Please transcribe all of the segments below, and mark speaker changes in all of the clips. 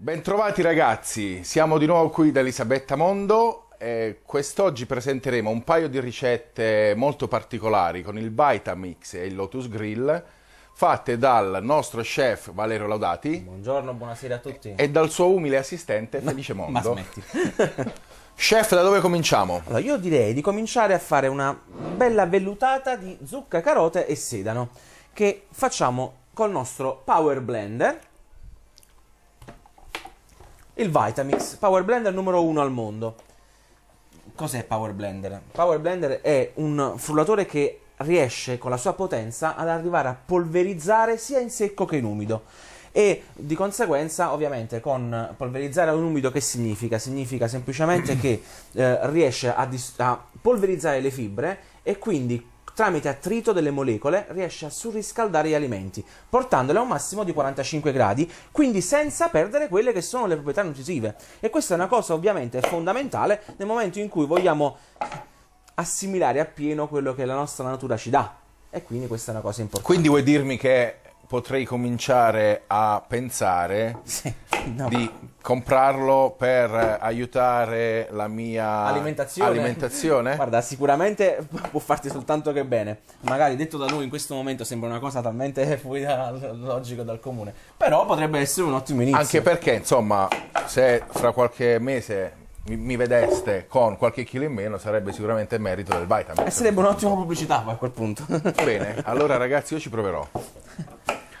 Speaker 1: Bentrovati ragazzi, siamo di nuovo qui da Elisabetta Mondo e quest'oggi presenteremo un paio di ricette molto particolari con il Vitamix e il Lotus Grill fatte dal nostro chef Valerio Laudati.
Speaker 2: Buongiorno, buonasera a tutti. E
Speaker 1: dal suo umile assistente Felice Mondo. Ma smetti.
Speaker 2: chef, da dove cominciamo? Allora, io direi di cominciare a fare una bella vellutata di zucca, carote e sedano che facciamo col nostro Power Blender il Vitamix Power Blender numero uno al mondo. Cos'è Power Blender? Power Blender è un frullatore che riesce con la sua potenza ad arrivare a polverizzare sia in secco che in umido e di conseguenza ovviamente con polverizzare un umido che significa? Significa semplicemente che eh, riesce a, dis- a polverizzare le fibre e quindi tramite attrito delle molecole riesce a surriscaldare gli alimenti, portandole a un massimo di 45 gradi, quindi senza perdere quelle che sono le proprietà nutritive. E questa è una cosa ovviamente fondamentale nel momento in cui vogliamo assimilare appieno quello che la nostra natura ci dà. E quindi questa è una cosa importante.
Speaker 1: Quindi vuoi dirmi che potrei cominciare a pensare sì, no. di comprarlo per aiutare
Speaker 2: la mia alimentazione. alimentazione? Guarda, sicuramente può farti soltanto che bene. Magari detto da noi in questo momento sembra una cosa talmente fuori dal logico dal comune,
Speaker 1: però potrebbe essere un ottimo inizio. Anche perché, insomma, se fra qualche mese mi, vedeste con qualche chilo in meno sarebbe sicuramente merito del vitamin. E eh,
Speaker 2: sarebbe un'ottima pubblicità a quel punto.
Speaker 1: Bene, allora ragazzi io ci proverò.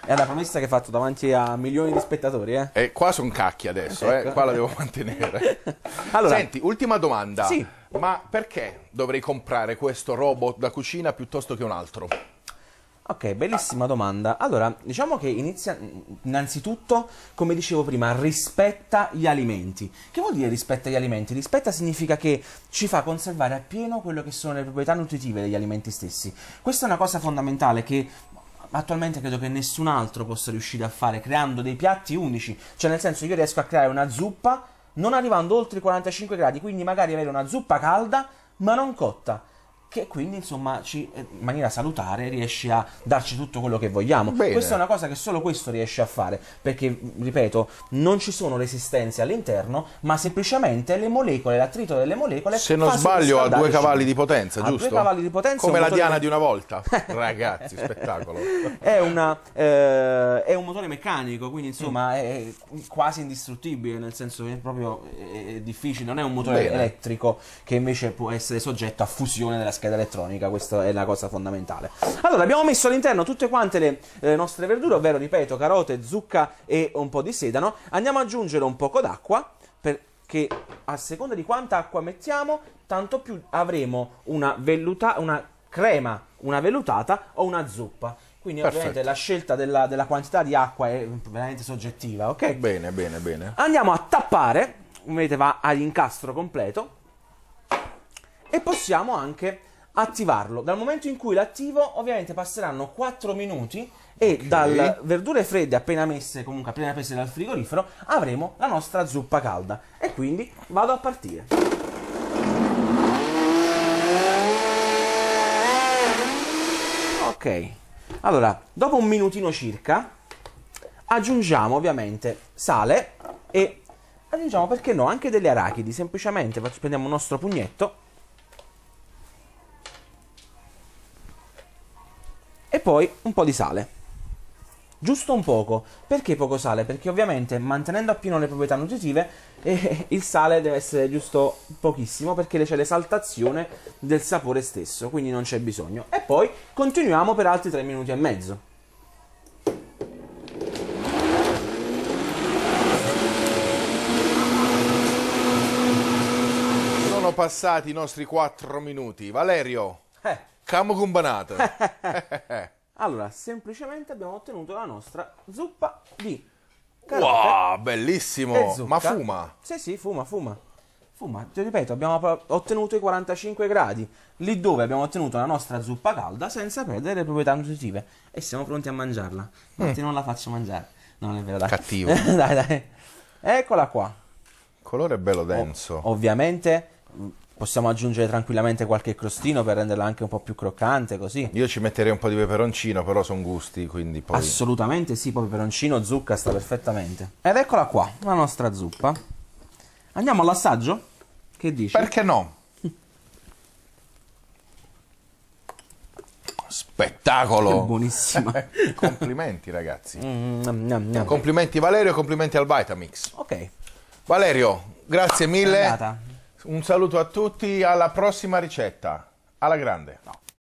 Speaker 1: È la promessa che hai fatto davanti
Speaker 2: a milioni di spettatori, eh? E eh, qua
Speaker 1: sono cacchi adesso, ecco. eh? Qua la devo mantenere. allora, Senti, ultima domanda. Sì. Ma perché dovrei comprare questo robot da cucina
Speaker 2: piuttosto che un altro? Ok, bellissima domanda. Allora, diciamo che inizia innanzitutto, come dicevo prima, rispetta gli alimenti. Che vuol dire rispetta gli alimenti? Rispetta significa che ci fa conservare appieno quello che sono le proprietà nutritive degli alimenti stessi. Questa è una cosa fondamentale che attualmente credo che nessun altro possa riuscire a fare creando dei piatti unici. Cioè, nel senso, io riesco a creare una zuppa non arrivando oltre i 45 gradi, quindi magari avere una zuppa calda ma non cotta che quindi insomma ci, eh, in maniera salutare riesce a darci tutto quello che vogliamo. Bene. Questa è una cosa che solo questo riesce a fare, perché ripeto, non ci sono resistenze all'interno, ma semplicemente le molecole, l'attrito delle molecole Se non sbaglio ha due cavalli di potenza, giusto? A due cavalli di potenza come la Diana di una volta. Ragazzi, spettacolo. È, una, eh, è, un motore meccanico, quindi insomma mm. è quasi indistruttibile, nel senso che è proprio è difficile, non è un motore Bene. elettrico che invece può essere soggetto a fusione della scheda elettronica, questa è la cosa fondamentale. Allora, abbiamo messo all'interno tutte quante le eh, nostre verdure, ovvero, ripeto, carote, zucca e un po' di sedano. Andiamo ad aggiungere un poco d'acqua, perché a seconda di quanta acqua mettiamo, tanto più avremo una velluta, una crema, una vellutata o una zuppa. Quindi Perfetto. ovviamente la scelta della, della, quantità di acqua è veramente soggettiva, ok? Bene, bene, bene. Andiamo a tappare, vedete va all'incastro completo e possiamo anche attivarlo. Dal momento in cui l'attivo, ovviamente passeranno 4 minuti e okay. dalle verdure fredde appena messe, comunque appena prese dal frigorifero, avremo la nostra zuppa calda. E quindi vado a partire. Ok. Allora, dopo un minutino circa aggiungiamo ovviamente sale e aggiungiamo perché no anche delle arachidi, semplicemente prendiamo il nostro pugnetto e poi un po' di sale. Giusto un poco. Perché poco sale? Perché ovviamente mantenendo appieno le proprietà nutritive eh, il sale deve essere giusto pochissimo perché c'è l'esaltazione del sapore stesso, quindi non c'è bisogno. E poi continuiamo per altri 3 minuti e mezzo.
Speaker 1: Sono passati i nostri 4 minuti. Valerio. Eh. Camo combinato.
Speaker 2: allora, semplicemente abbiamo ottenuto la nostra zuppa di carote. Wow, bellissimo! Ma fuma? Sì, sì, fuma, fuma. Fuma, ti ripeto, abbiamo ottenuto i 45 gradi, lì dove abbiamo ottenuto la nostra zuppa calda senza perdere le proprietà nutritive e siamo pronti a mangiarla. Infatti mm. non la faccio mangiare. non è vero, dai. Cattivo. dai, dai. Eccola qua.
Speaker 1: colore bello denso.
Speaker 2: O- ovviamente possiamo aggiungere tranquillamente qualche crostino per renderla anche un po' più croccante così.
Speaker 1: Io ci metterei un po' di peperoncino, però sono gusti, quindi poi...
Speaker 2: Assolutamente sì, poi peperoncino, zucca sta perfettamente. Ed eccola qua, la nostra zuppa. Andiamo all'assaggio? Che dici? Perché no?
Speaker 1: Spettacolo! che buonissima! complimenti ragazzi! Mm, nom, mm, nom. Mm, mm, complimenti Valerio, complimenti al Vitamix. Ok. Valerio, grazie mille. Un saluto a tutti, alla prossima ricetta. Alla grande. No.